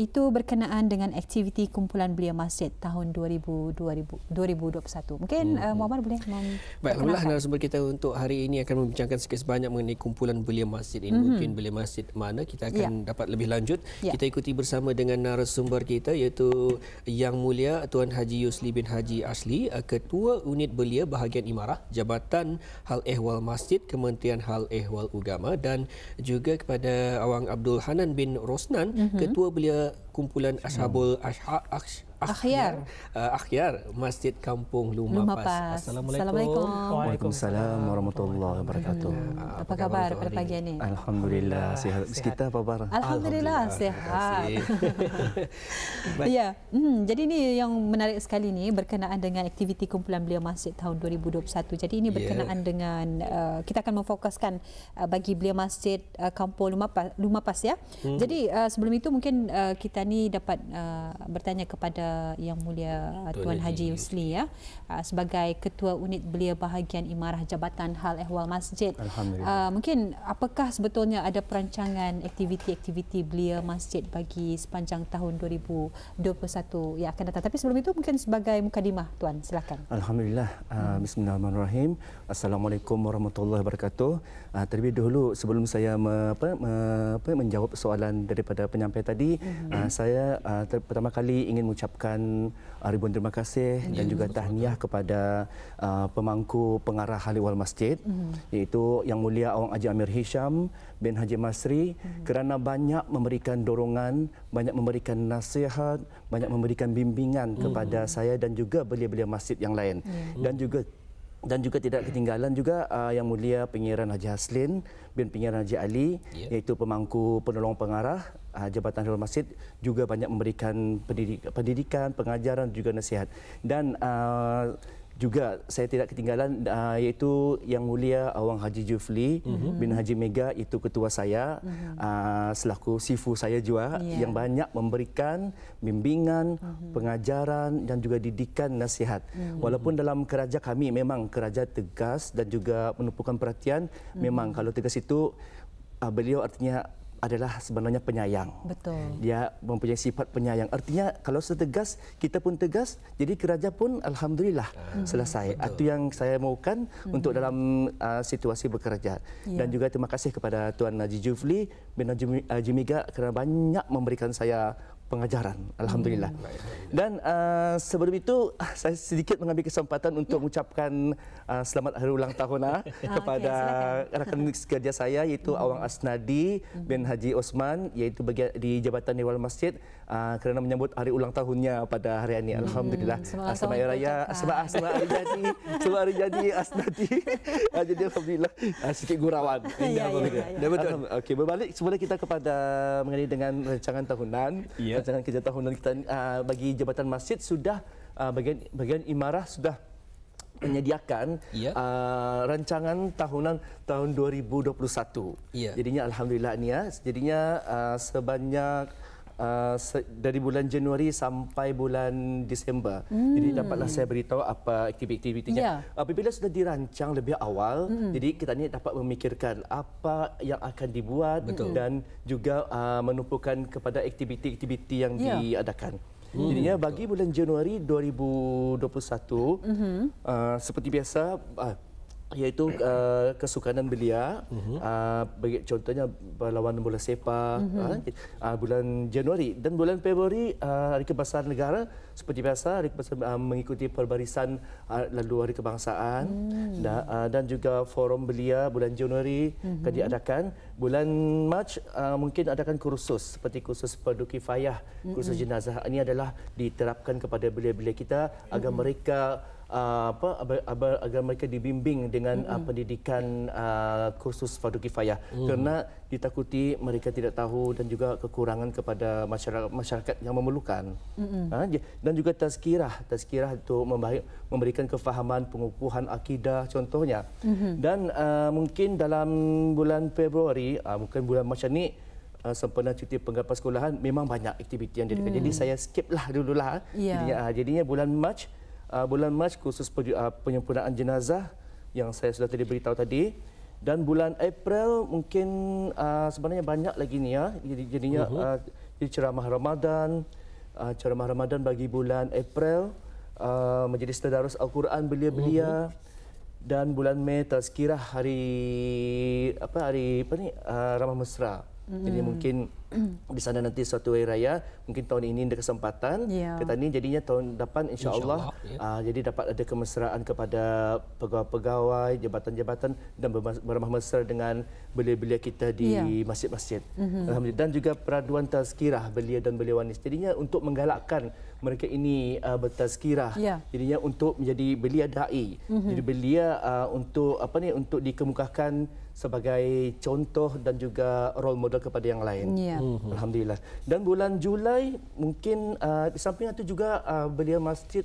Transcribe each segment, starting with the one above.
Itu berkenaan dengan aktiviti kumpulan belia masjid tahun 2000, 2021. Mungkin hmm. uh, hmm. Muhammad boleh memperkenalkan. Baik, Alhamdulillah narasumber kita untuk hari ini akan membincangkan sikit sebanyak mengenai kumpulan belia masjid ini. Hmm. Mungkin belia masjid mana kita akan ya. dapat lebih lanjut. Ya. Kita ikuti bersama dengan narasumber kita iaitu Yang Mulia Tuan Haji Yusli bin Haji Asli, uh, Ketua Unit Belia Bahagian Imarah, Jabatan Hal Ehwal Masjid, Kementerian Hal Ehwal Ugama dan juga kepada Awang Abdul Hanan bin Rosnan, hmm. Ketua Belia kumpulan Ashabul Ashab Aksh Akhyar uh, eh, Akhyar Masjid Kampung Lumapas, Lumapas. Assalamualaikum. Assalamualaikum Waalaikumsalam Warahmatullahi Wabarakatuh hmm. Apa khabar pada pagi ini? Alhamdulillah sihat. Sekitar apa khabar? Alhamdulillah, Alhamdulillah sihat Ya hmm, Jadi ini yang menarik sekali ini Berkenaan dengan aktiviti kumpulan beliau masjid tahun 2021 Jadi ini ya. berkenaan yeah. dengan uh, Kita akan memfokuskan uh, Bagi beliau masjid uh, Kampung Lumapas, Lumapas ya. Hmm. Jadi uh, sebelum itu mungkin uh, kita ni dapat uh, bertanya kepada yang Mulia Tuan, Tuan Haji Yusli ya ah, sebagai ketua unit belia bahagian imarah jabatan hal ehwal masjid. Alhamdulillah. Ah, mungkin apakah sebetulnya ada perancangan aktiviti-aktiviti belia masjid bagi sepanjang tahun 2021 yang akan datang. Tapi sebelum itu mungkin sebagai mukadimah Tuan silakan. Alhamdulillah. Ah, hmm. Bismillahirrahmanirrahim. Assalamualaikum warahmatullahi wabarakatuh. Terlebih dahulu sebelum saya apa, apa, menjawab soalan daripada penyampai tadi, hmm. saya pertama kali ingin mengucapkan mengucapkan uh, ribuan terima kasih ya, dan juga tahniah kepada uh, pemangku pengarah Haliwal Masjid mm-hmm. iaitu Yang Mulia Awang Haji Amir Hisham bin Haji Masri mm-hmm. kerana banyak memberikan dorongan, banyak memberikan nasihat, banyak memberikan bimbingan mm-hmm. kepada saya dan juga belia-belia masjid yang lain. Mm-hmm. Dan juga dan juga tidak ketinggalan juga uh, yang mulia Pengiran Haji Haslin bin Pengiran Haji Ali yeah. iaitu pemangku penolong pengarah uh, Jabatan Darul Masjid juga banyak memberikan pendidikan, pengajaran juga nasihat. Dan uh, juga saya tidak ketinggalan uh, iaitu yang mulia Awang Haji Jufli mm-hmm. bin Haji Mega itu ketua saya mm-hmm. uh, selaku sifu saya juga yeah. yang banyak memberikan bimbingan mm-hmm. pengajaran dan juga didikan nasihat mm-hmm. walaupun dalam keraja kami memang keraja tegas dan juga menumpukan perhatian mm-hmm. memang kalau tegas itu uh, beliau artinya adalah sebenarnya penyayang. Betul. Dia mempunyai sifat penyayang. Artinya kalau setegas kita pun tegas, jadi keraja pun alhamdulillah hmm. selesai. Betul. Itu yang saya mahukan hmm. untuk dalam uh, situasi bekerja. Yeah. Dan juga terima kasih kepada Tuan Najib Jufli bin Najib uh, kerana banyak memberikan saya pengajaran hmm. alhamdulillah hmm. dan uh, sebelum itu saya sedikit mengambil kesempatan untuk ya. mengucapkan uh, selamat hari ulang tahun ah, ah kepada okay, rakan kerja saya iaitu hmm. Awang Asnadi hmm. bin Haji Osman iaitu bagi, di Jabatan Dewan Masjid uh, kerana menyambut hari ulang tahunnya pada hari ini hmm. alhamdulillah hmm. selamat hari raya selamat ah, hari jadi selamat, selamat, selamat hari jadi Asnadi ah, jadi alhamdulillah uh, sedikit gurauan ya, ya, indah ya, ya, ya, ya. okey berbalik semula kita kepada mengenai dengan rancangan tahunan ya rancangan kerja tahunan kita uh, bagi jabatan masjid sudah uh, bagian bagian imarah sudah menyediakan ya. uh, rancangan tahunan tahun 2021. Ya. Jadinya alhamdulillah ni ya. Jadinya uh, sebanyak Uh, dari bulan Januari sampai bulan Disember. Hmm. Jadi dapatlah saya beritahu apa aktiviti-aktivitinya. Yeah. Apabila sudah dirancang lebih awal, mm -hmm. jadi kita ni dapat memikirkan apa yang akan dibuat Betul. dan juga uh, menumpukan kepada aktiviti-aktiviti yang yeah. diadakan. Hmm. Jadi bagi bulan Januari 2021, mm -hmm. uh, seperti biasa, uh, iaitu uh, kesukanan belia uh-huh. uh, bagi contohnya lawan bola sepak uh-huh. uh, ah, mhm. ah, bulan Januari dan bulan Februari uh, hari kebangsaan negara seperti biasa hari kebangsaan uh, mengikuti perbarisan uh, lalu hari kebangsaan hmm. dan, uh, dan juga forum belia bulan Januari uh-huh. Mhm. akan diadakan bulan Mac uh, mungkin adakan kursus seperti kursus perduki fayah kursus uh-huh. jenazah ini adalah diterapkan kepada belia-belia kita agar uh-huh. mereka Uh, apa agar, agar mereka dibimbing dengan mm-hmm. pendidikan uh, kursus fardu kifayah mm. kerana ditakuti mereka tidak tahu dan juga kekurangan kepada masyarakat masyarakat yang memerlukan mm-hmm. ha? dan juga tazkirah tazkirah itu memberikan kefahaman pengukuhan akidah contohnya mm-hmm. dan uh, mungkin dalam bulan Februari uh, mungkin bulan macam ni Uh, sempena cuti penggapan sekolahan memang banyak aktiviti yang diadakan. Hmm. Jadi saya skip lah dululah. Yeah. Ya. Jadinya, uh, jadinya bulan Mac uh, bulan Mac khusus uh, penyempurnaan jenazah yang saya sudah tadi beritahu tadi dan bulan April mungkin uh, sebenarnya banyak lagi ni ya jadi jadinya uh-huh. uh, ceramah Ramadan uh, ceramah Ramadan bagi bulan April uh, menjadi sedarus al-Quran belia-belia uh-huh. dan bulan Mei tazkirah hari apa hari apa ni uh, ramah mesra Mm. Jadi hmm. mungkin di sana nanti suatu hari raya, mungkin tahun ini ada kesempatan. Yeah. Kata ini jadinya tahun depan insya-Allah insya yeah. Ya. Ah, jadi dapat ada kemesraan kepada pegawai-pegawai, jabatan-jabatan dan beramah mesra dengan belia-belia kita di ya. masjid-masjid. Yeah. Mm -hmm. dan juga peraduan tazkirah belia dan belia wanis. Jadinya untuk menggalakkan mereka ini uh, bertazkirah. Yeah. Jadinya untuk menjadi belia dai. Mm -hmm. Jadi belia uh, untuk apa ni untuk dikemukakan sebagai contoh dan juga role model kepada yang lain. Ya. Hmm, hmm Alhamdulillah. Dan bulan Julai mungkin uh, di samping itu juga uh, beliau masjid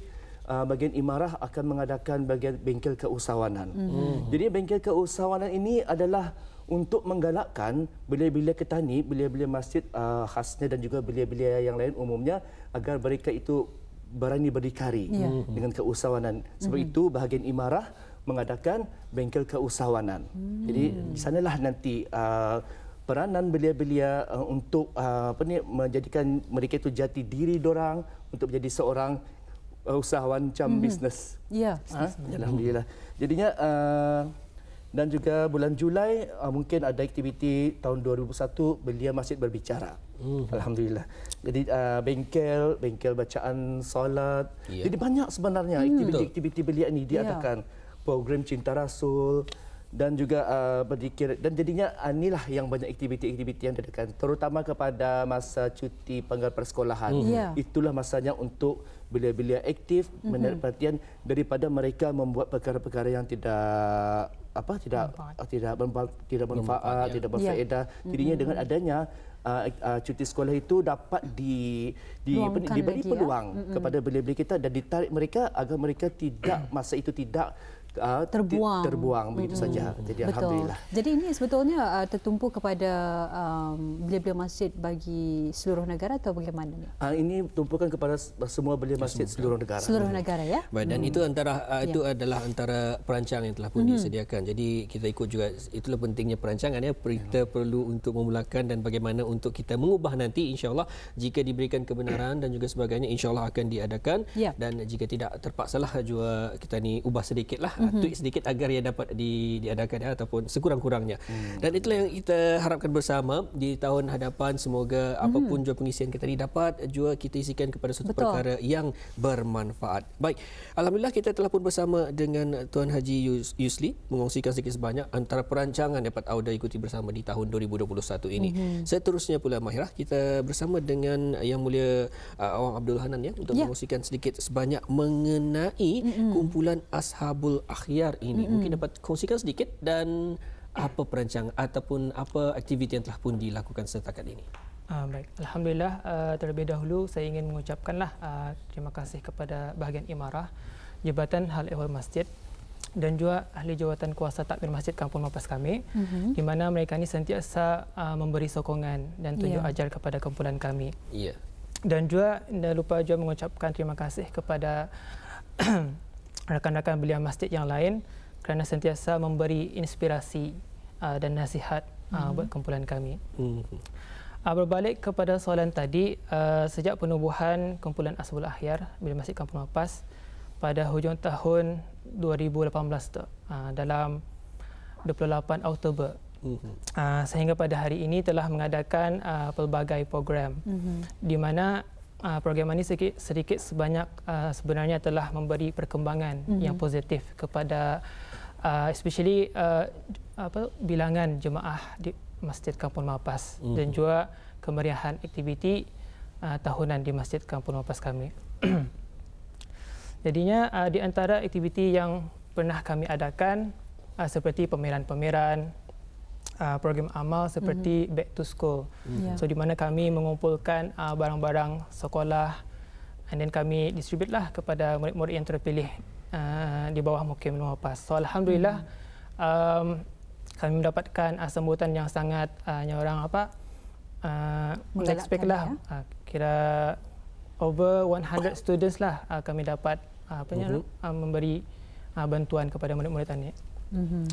uh, bagian Imarah akan mengadakan bagian bengkel keusahawanan. Mm-hmm. Jadi bengkel keusahawanan ini adalah untuk menggalakkan belia-belia ketani, belia-belia masjid uh, khasnya dan juga belia-belia yang lain umumnya agar mereka itu berani berdikari ya. dengan keusahawanan. Sebab mm-hmm. itu bahagian Imarah mengadakan bengkel keusahawanan. Hmm. Jadi di sanalah nanti uh, peranan belia-belia uh, untuk uh, apa ni menjadikan mereka itu jati diri orang untuk menjadi seorang uh, usahawan macam mm-hmm. bisnes. Ya, yeah. ha? alhamdulillah. Jadinya uh, dan juga bulan Julai uh, mungkin ada aktiviti tahun 2001 belia masjid berbicara. hmm Alhamdulillah. Jadi uh, bengkel, bengkel bacaan solat. Yeah. Jadi banyak sebenarnya hmm. aktiviti-aktiviti belia ini ya. diadakan. Yeah program Cinta Rasul dan juga uh, berzikir dan jadinya uh, inilah yang banyak aktiviti-aktiviti yang diadakan terutama kepada masa cuti penggal persekolahan mm. yeah. itulah masanya untuk belia-belia aktif mm -hmm. menarik perhatian daripada mereka membuat perkara-perkara yang tidak apa tidak Mempaat. Uh, tidak bermanfaat tidak bermanfaat ya. tidak ya. bermanfaat yeah. Hmm. jadinya mm -hmm. dengan adanya Uh, uh, cuti sekolah itu dapat di, di, diberi lagi, ya. peluang ya? kepada belia-belia kita dan ditarik mereka agar mereka tidak hmm. masa itu tidak uh, terbuang, terbuang begitu mm -hmm. saja. Jadi Betul. alhamdulillah. Jadi ini sebetulnya uh, tertumpu kepada bila belia um, masjid bagi seluruh negara atau bagaimana ni? Uh, ini tumpukan kepada semua belia masjid semua. seluruh negara. Seluruh hmm. negara ya. Baik, dan mm. itu antara uh, yeah. itu adalah antara perancang yang telah pun mm -hmm. disediakan. Jadi kita ikut juga itulah pentingnya perancangan ya. Kita yeah. perlu untuk memulakan dan bagaimana untuk kita mengubah nanti insyaallah jika diberikan kebenaran dan juga sebagainya insyaallah akan diadakan yeah. dan jika tidak terpaksalah juga kita ni ubah sedikitlah hmm mm-hmm. Lah. tweak sedikit agar ia dapat di, diadakan ya, ataupun sekurang-kurangnya. hmm Dan itulah yang kita harapkan bersama di tahun hadapan semoga hmm apapun jual pengisian kita tadi dapat jual kita isikan kepada suatu Betul. perkara yang bermanfaat. Baik, Alhamdulillah kita telah pun bersama dengan Tuan Haji Yus- Yusli mengongsikan sedikit sebanyak antara perancangan dapat AUDA ikuti bersama di tahun 2021 ini. Mm-hmm. Seterusnya pula Mahirah, kita bersama dengan Yang Mulia uh, Awang Abdul Hanan ya, untuk yeah. mengongsikan sedikit sebanyak mengenai mm-hmm. kumpulan Ashabul Akhir ini mm-hmm. mungkin dapat kongsikan sedikit dan apa perancang ataupun apa aktiviti yang telah pun dilakukan setakat ini. Uh, baik, alhamdulillah uh, terlebih dahulu saya ingin mengucapkanlah uh, terima kasih kepada bahagian Imarah Jabatan Hal Ehwal Masjid dan juga ahli jawatan kuasa takmir masjid Kampung Mapas kami mm-hmm. di mana mereka ini sentiasa uh, memberi sokongan dan tunjuk yeah. ajar kepada kumpulan kami. Iya. Yeah. Dan juga tidak lupa juga mengucapkan terima kasih kepada rakan-rakan belia masjid yang lain kerana sentiasa memberi inspirasi uh, dan nasihat uh, mm-hmm. buat kumpulan kami. Mm-hmm. Uh, berbalik kepada soalan tadi, uh, sejak penubuhan kumpulan Asbul Ahyar Belia Masjid Kampung Lapas pada hujung tahun 2018 tu, uh, dalam 28 Oktober mhm. Uh, sehingga pada hari ini telah mengadakan uh, pelbagai program mm-hmm. di mana Ah, program ini sedikit, sedikit sebanyak ah, sebenarnya telah memberi perkembangan mm-hmm. yang positif kepada ah, especially apa bilangan jemaah di Masjid Kampung Mapas mm-hmm. dan mhm. juga kemeriahan aktiviti tahunan di Masjid Kampung Mapas kami. Jadinya di antara aktiviti yang pernah kami adakan seperti pameran-pameran uh, program amal seperti mm-hmm. back to school. Mm-hmm. So di mana kami mengumpulkan uh, barang-barang sekolah and then kami distribute lah kepada murid-murid yang terpilih uh, di bawah mukim PAS. So alhamdulillah mm-hmm. um, kami mendapatkan uh, sambutan yang sangat uh, yang orang apa uh, expect lah ya? uh, kira over 100 students lah uh, kami dapat uh, apa uh-huh. uh, memberi uh, bantuan kepada murid-murid ini. Mm-hmm.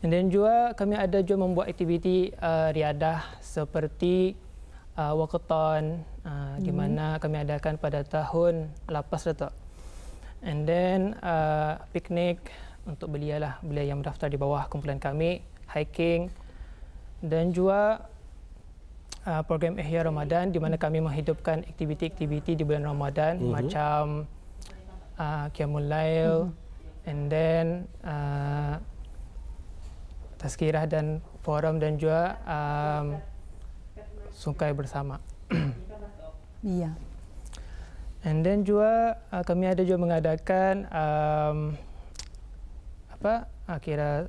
And then juga kami ada juga membuat aktiviti uh, riadah seperti uh, walkathon uh, hmm. di mana kami adakan pada tahun lepas Datuk. And then uh, piknik untuk belia lah, belia yang mendaftar di bawah kumpulan kami, hiking dan juga uh, program Ihya Ramadan di mana kami menghidupkan aktiviti-aktiviti di bulan Ramadan mm-hmm. macam uh, Qiyamul mm-hmm. and then uh, Taskirah dan forum dan juga um, sungkai bersama. Iya. yeah. dan juga uh, kami ada juga mengadakan um, apa uh, kira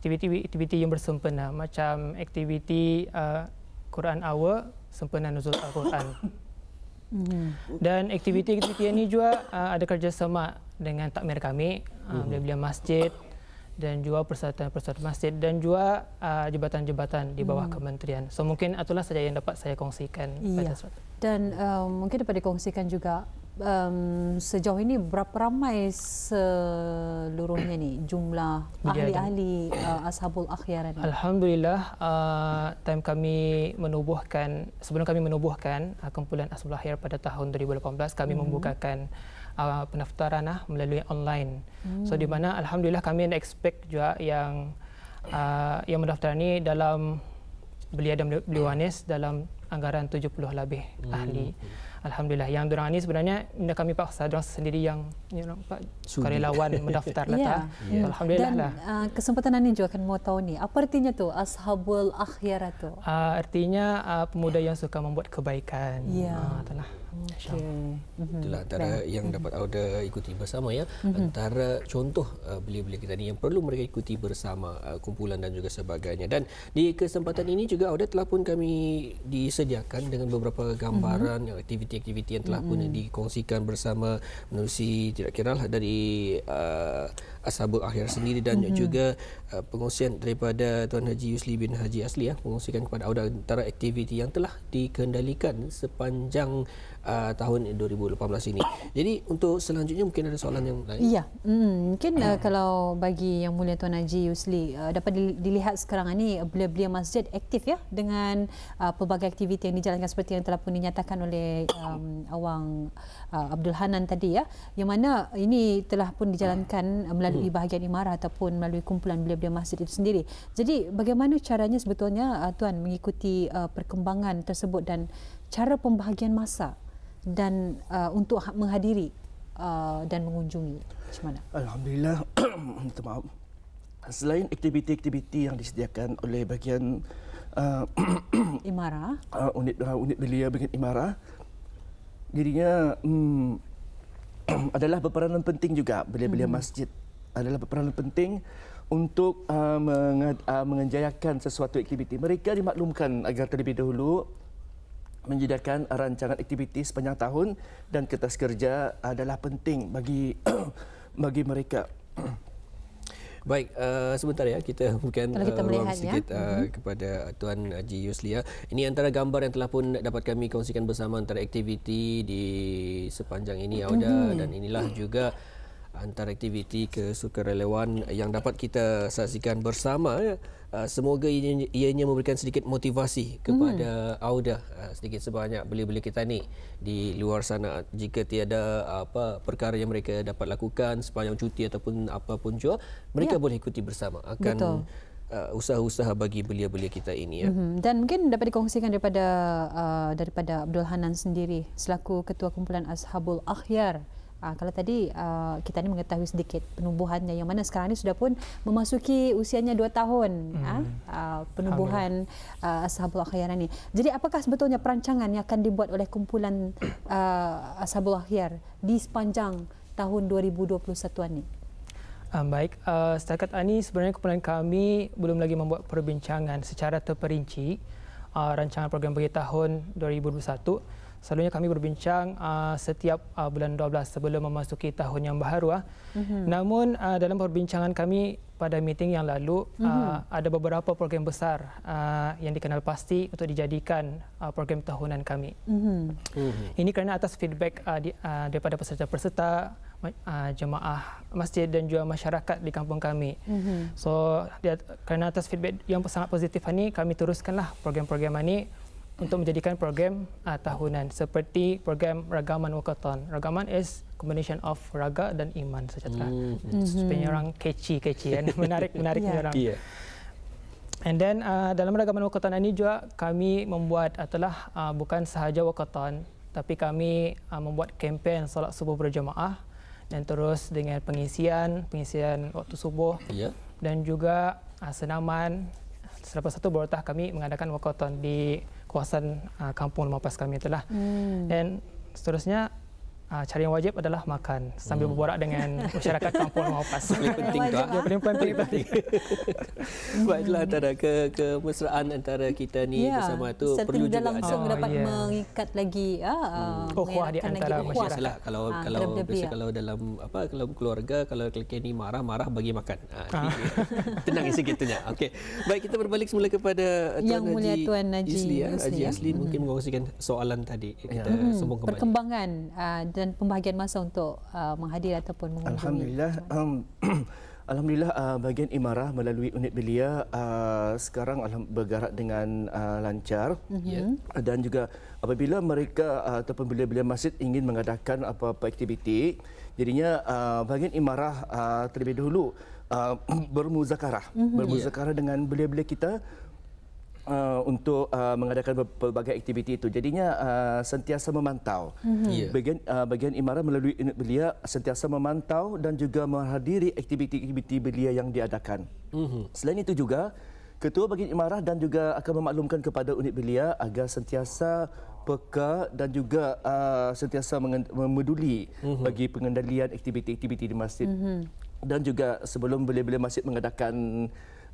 aktiviti-aktiviti yang bersempena macam aktiviti uh, Quran Hour sempena Nuzul Al-Quran. Hmm. dan aktiviti-aktiviti ini juga uh, ada kerjasama dengan takmir kami, uh, hmm. beliau-beliau masjid dan juga persatuan-persatuan masjid dan juga uh, jabatan-jabatan di bawah hmm. kementerian. So mungkin itulah saja yang dapat saya kongsikan iya. pada suatu. Dan um, mungkin dapat dikongsikan juga um, sejauh ini berapa ramai seluruhnya ni jumlah ahli-ahli uh, ashabul akhyar ini. Alhamdulillah uh, time kami menubuhkan sebelum kami menubuhkan uh, kumpulan ashabul akhyar pada tahun 2018 kami hmm. membukakan uh, pendaftaran lah melalui online. Hmm. So di hmm. mana alhamdulillah kami expect juga yang uh, yang mendaftar ni dalam belia dan beli dalam anggaran 70 lebih hmm. ahli. Alhamdulillah yang durang ni sebenarnya benda kami paksa durang sendiri yang you know, Pak, karyawan mendaftar lah yeah. Yeah. Alhamdulillah dan, lah. Uh, kesempatan ini juga akan mau tahu ni apa artinya tu ashabul akhirat tu? Uh, artinya uh, pemuda yang suka membuat kebaikan. Yeah. Ya. Uh, Mhm. Itulah antara Baik. yang mhm. dapat order ikuti bersama ya. Mhm. Antara contoh uh, beli-beli uh, kita ni yang perlu mereka ikuti bersama uh, kumpulan dan juga sebagainya. Dan di kesempatan ini juga order telah pun kami disediakan dengan beberapa gambaran uh-huh. aktiviti-aktiviti yang telah pun uh-huh. dikongsikan bersama menerusi tidak kira lah dari uh, Ashabul Akhir sendiri dan uh-huh. juga uh, pengongsian daripada Tuan Haji Yusli bin Haji Asli ya, pengongsikan kepada order antara aktiviti yang telah dikendalikan sepanjang uh, tahun 2018 ini. Jadi untuk selanjutnya mungkin ada soalan yang lain. Iya, mm, mungkin uh, kalau bagi yang mulia Tuan Haji Yusli uh, dapat dilihat sekarang ini uh, belia-belia masjid aktif ya dengan uh, pelbagai aktiviti yang dijalankan seperti yang telah pun dinyatakan oleh um, Awang uh, Abdul Hanan tadi ya. Yang mana ini telah pun dijalankan melalui hmm. bahagian imarah ataupun melalui kumpulan belia-belia masjid itu sendiri. Jadi bagaimana caranya sebetulnya uh, Tuan mengikuti uh, perkembangan tersebut dan cara pembahagian masa dan uh, untuk ha-, menghadiri uh, dan mengunjungi macam mana? Alhamdulillah, minta maaf. Selain aktiviti-aktiviti yang disediakan oleh bahagian uh, Imara, uh, unit uh, unit belia bahagian Imara, dirinya um, hmm, adalah peranan penting juga belia-belia hmm. masjid adalah peranan penting untuk uh, menge- uh, mengenjayakan sesuatu aktiviti. Mereka dimaklumkan agar terlebih dahulu menyediakan rancangan aktiviti sepanjang tahun dan kertas kerja adalah penting bagi bagi mereka. Baik, uh, sebentar ya kita bukan kita uh, ruang ya. sedikit ya. uh, kepada Tuan Haji Yuslia. Ya. Ini antara gambar yang telah pun dapat kami kongsikan bersama antara aktiviti di sepanjang ini Auda mm-hmm. dan inilah juga antara aktiviti ke kesukarelawan yang dapat kita saksikan bersama ya. ah, semoga ianya memberikan sedikit motivasi kepada hmm. Auda ah, sedikit sebanyak beli-beli kita ni di luar sana jika tiada apa perkara yang mereka dapat lakukan sepanjang cuti ataupun apapun juga mereka ya. boleh ikuti bersama akan Betul. Ah, usaha-usaha bagi belia-belia kita ini ya. Hmm, dan mungkin dapat dikongsikan daripada uh, daripada Abdul Hanan sendiri selaku ketua kumpulan Ashabul Akhyar. Uh, kalau tadi uh, kita ni mengetahui sedikit penumbuhannya yang mana sekarang ni sudah pun memasuki usianya dua tahun hmm. uh, penumbuhan uh, Ashabul Akhyar ini. Jadi apakah sebetulnya perancangan yang akan dibuat oleh kumpulan uh, Ashabul Akhyar di sepanjang tahun 2021 ini? Um, baik, uh, setakat ini sebenarnya kumpulan kami belum lagi membuat perbincangan secara terperinci uh, rancangan program bagi tahun 2021 selalunya kami berbincang uh, setiap uh, bulan 12 sebelum memasuki tahun yang baru. Uh. Ah. Mm-hmm. Namun uh, dalam perbincangan kami pada meeting yang lalu mm-hmm. uh, ada beberapa program besar uh, yang dikenal pasti untuk dijadikan uh, program tahunan kami. Mm-hmm. Ini kerana atas feedback uh, di, uh, daripada peserta-peserta uh, jemaah masjid dan juga masyarakat di kampung kami. Mm-hmm. So dia, kerana atas feedback yang sangat positif ini kami teruskanlah program-program ini untuk menjadikan program uh, tahunan seperti program ragaman wakaton. Ragaman is combination of raga dan iman sejahtera. Mm. Supaya mm-hmm. orang catchy catchy kan menarik menarik yeah. orang. Yeah. And then uh, dalam ragaman wakaton ini juga kami membuat adalah ah, uh, bukan sahaja wakaton tapi kami uh, membuat kempen solat subuh berjemaah dan terus dengan pengisian pengisian waktu subuh yeah. dan juga uh, senaman selepas satu berotah kami mengadakan wakaton di kawasan uh, ah, kampung lepas kami itulah. Hmm. And seterusnya Uh, cara yang wajib adalah makan sambil hmm. berbual dengan masyarakat kampung pas. Paling penting tu. Yang paling penting tadi. Baiklah antara ke kemesraan antara kita ni yeah. bersama tu perlu juga langsung ada. dapat yeah. Oh, ya. mengikat lagi ah uh, hmm. oh, di antara masyarakat. kalau ha, kalau biasa ya. kalau dalam apa kalau keluarga kalau kelaki ni marah-marah bagi makan. Ha, ha. tenang isi gitunya. Okey. Baik kita berbalik semula kepada eh, Tuan yang Haji, Tuan Haji Isli. Ya. Haji ya. Isli mungkin mengongsikan soalan tadi. Ya. Kita sembung kembali. Perkembangan dan pembahagian masa untuk uh, menghadir ataupun mengundi. Alhamdulillah. Um, Alhamdulillah uh, bagian Imarah melalui unit belia uh, sekarang alham, bergerak dengan uh, lancar mhm. yeah. dan juga apabila mereka ataupun belia-belia masjid ingin mengadakan apa-apa aktiviti jadinya bagian Imarah terlebih dahulu uh, bermuzakarah mhm. bermuzakarah dengan belia-belia kita uh, untuk uh, mengadakan pelbagai aktiviti itu. Jadinya uh, sentiasa memantau. Mm-hmm. Yeah. Bagian, uh, bagian Imara melalui unit belia sentiasa memantau dan juga menghadiri aktiviti-aktiviti belia yang diadakan. Mm-hmm. Selain itu juga, Ketua Bagian Imara dan juga akan memaklumkan kepada unit belia agar sentiasa peka dan juga uh, sentiasa memeduli mm-hmm. bagi pengendalian aktiviti-aktiviti di masjid. Mm-hmm. Dan juga sebelum belia-belia masjid mengadakan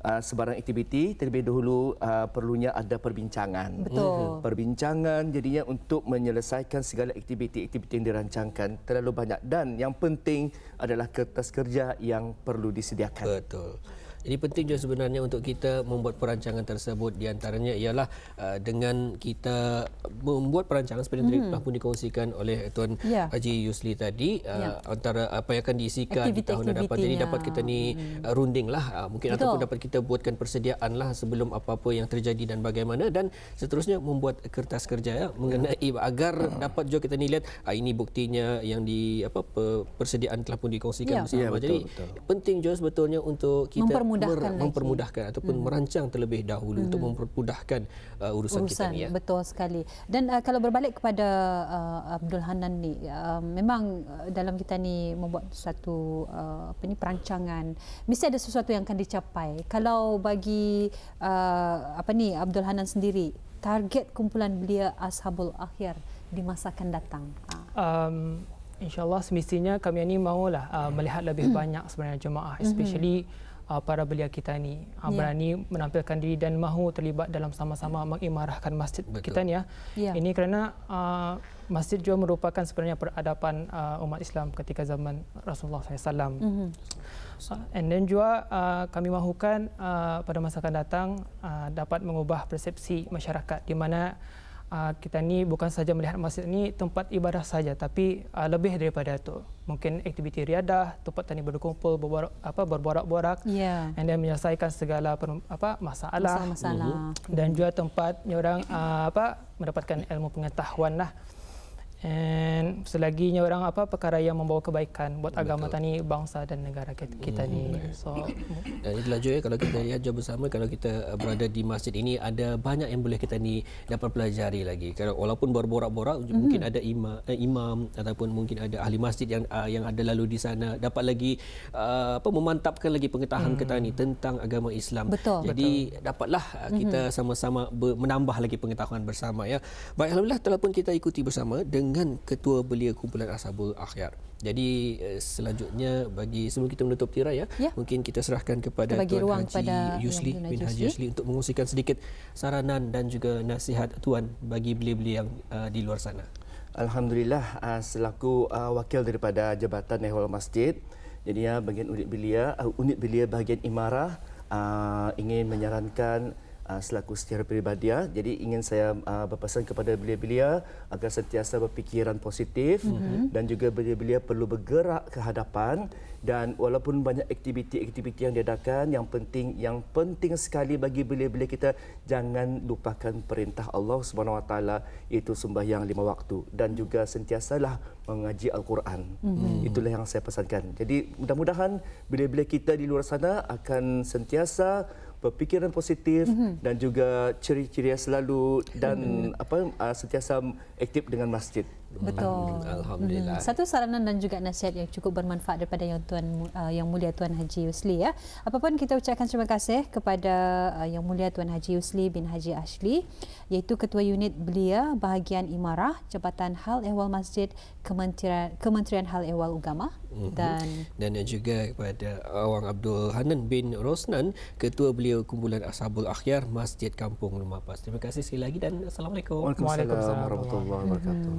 Uh, sebarang aktiviti terlebih dahulu uh, perlunya ada perbincangan. Betul. Hmm. Perbincangan jadinya untuk menyelesaikan segala aktiviti-aktiviti yang dirancangkan terlalu banyak dan yang penting adalah kertas kerja yang perlu disediakan. Betul. Jadi penting juga sebenarnya untuk kita membuat perancangan tersebut di antaranya ialah uh, dengan kita membuat perancangan seperti yang telah mhm. pun dikongsikan oleh tuan ya. Haji Yusli tadi uh, ya. antara apa yang akan diisikan aktiviti, di tahun hadapan. Jadi dapat kita ni hmm. lah uh, mungkin Betul. ataupun dapat kita buatkan persediaan lah sebelum apa-apa yang terjadi dan bagaimana dan seterusnya membuat kertas kerja ya, mengenai ya. agar ya. dapat juga kita nilai uh, ini buktinya yang di apa persediaan telah pun dikongsikan ya. bersama. Ya, betul, Jadi betul. penting juga sebetulnya untuk kita mempermudahkan, mer- mempermudahkan lagi. ataupun hmm. merancang terlebih dahulu hmm. untuk mempermudahkan uh, urusan, urusan kita ni ya. Betul sekali. Dan uh, kalau berbalik kepada uh, Abdul Hanan ni, uh, memang uh, dalam kita ni membuat satu uh, apa ni perancangan, mesti ada sesuatu yang akan dicapai. Kalau bagi uh, apa ni Abdul Hanan sendiri, target kumpulan belia Ashabul Akhir di masa akan datang. Uh. Um insyaallah semestinya kami ini maulah uh, melihat lebih hmm. banyak sebenarnya jemaah hmm. especially mm-hmm uh, para belia kita ini uh, yeah. berani menampilkan diri dan mahu terlibat dalam sama-sama mengimarahkan masjid Betul. kita ini. Ya. Yeah. Ini kerana uh, masjid juga merupakan sebenarnya peradaban uh, umat Islam ketika zaman Rasulullah SAW. Mm-hmm. Uh, and then juga uh, kami mahukan uh, pada masa akan datang uh, dapat mengubah persepsi masyarakat di mana uh, kita ni bukan saja melihat masjid ni tempat ibadah saja tapi uh, lebih daripada itu mungkin aktiviti riadah tempat tani berkumpul berborak apa berborak-borak yeah. and then menyelesaikan segala per, apa masalah, masalah. dan juga tempat orang uh, apa mendapatkan ilmu pengetahuan lah. And selaginya orang apa perkara yang membawa kebaikan buat Betul. agama tani bangsa dan negara hmm, kita, kita hmm. ni. So dan eh, itu laju ya. kalau kita lihat ya, jauh bersama kalau kita eh, berada di masjid ini ada banyak yang boleh kita ni dapat pelajari lagi. Kalau walaupun berborak-borak hmm. mungkin ada imam, eh, imam ataupun mungkin ada ahli masjid yang uh, yang ada lalu di sana dapat lagi uh, apa memantapkan lagi pengetahuan hmm. kita ni tentang agama Islam. Betul. Jadi Betul. dapatlah kita hmm. sama-sama ber- menambah lagi pengetahuan bersama ya. Baik alhamdulillah telah pun kita ikuti bersama dengan dengan ketua belia kumpulan Ashabul Akhyar. Jadi eh, selanjutnya bagi sebelum kita menutup tirai ya, ya. mungkin kita serahkan kepada kita Tuan Haji Yusli Tuan bin Haji Yusli untuk mengusikan sedikit saranan dan juga nasihat tuan bagi belia-belia yang uh, di luar sana. Alhamdulillah uh, selaku uh, wakil daripada Jabatan Ehwal Masjid jadi jadinya ah, bagian unit belia uh, unit belia bahagian imarah uh, ingin menyarankan uh, selaku secara peribadi. Ah. Jadi ingin saya uh, berpesan kepada belia-belia agar sentiasa berfikiran positif mm-hmm. dan juga belia-belia perlu bergerak ke hadapan dan walaupun banyak aktiviti-aktiviti yang diadakan yang penting yang penting sekali bagi belia-belia kita jangan lupakan perintah Allah Subhanahu Wa Taala iaitu sembahyang lima waktu dan juga sentiasalah mengaji al-Quran. Mm-hmm. Itulah yang saya pesankan. Jadi mudah-mudahan belia-belia kita di luar sana akan sentiasa berfikiran positif mm-hmm. dan juga ceria-ceria selalu dan mm-hmm. apa uh, sentiasa aktif dengan masjid. Betul. Alhamdulillah. Satu saranan dan juga nasihat yang cukup bermanfaat daripada yang tuan uh, yang mulia tuan Haji Usli ya. Apapun kita ucapkan terima kasih kepada uh, yang mulia tuan Haji Usli bin Haji Ashli iaitu ketua unit belia bahagian imarah Jabatan Hal Ehwal Masjid Kementerian Kementerian Hal Ehwal Ugama mhm. dan dan juga kepada Awang Abdul Hanan bin Rosnan ketua beliau kumpulan Ashabul Akhyar Masjid Kampung Rumah Pas. Terima kasih sekali lagi dan assalamualaikum. Waalaikumsalam warahmatullahi wabarakatuh.